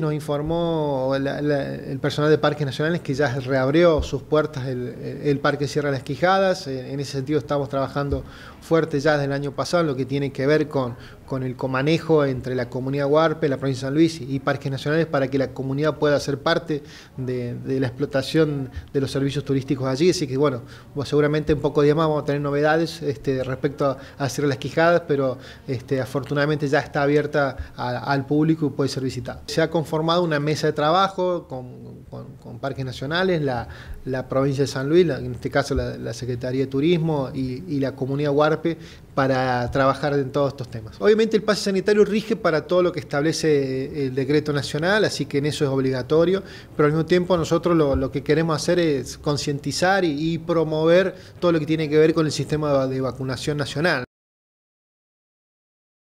Nos informó el personal de Parques Nacionales que ya reabrió sus puertas el, Parque Sierra las Quijadas. En, en ese sentido estamos trabajando fuerte ya desde el año pasado en lo que tiene que ver con con el comanejo entre la comunidad Huarpe, la provincia de San Luis y Parques Nacionales para que la comunidad pueda ser parte de, la explotación de los servicios turísticos allí. Así que bueno, seguramente en poco días más vamos a tener novedades este, respecto a, hacer las quijadas, pero este, afortunadamente ya está abierta al público y puede ser visitada. Se ha conformado una mesa de trabajo con, Parques Nacionales, la, provincia de San Luis, en este caso la, Secretaría de Turismo y, y la comunidad Huarpe para trabajar en todos estos temas. Obviamente el pase sanitario rige para todo lo que establece eh, el decreto nacional, así que en eso es obligatorio, pero al mismo tiempo nosotros lo, que queremos hacer es concientizar y, promover todo lo que tiene que ver con el sistema de vacunación nacional.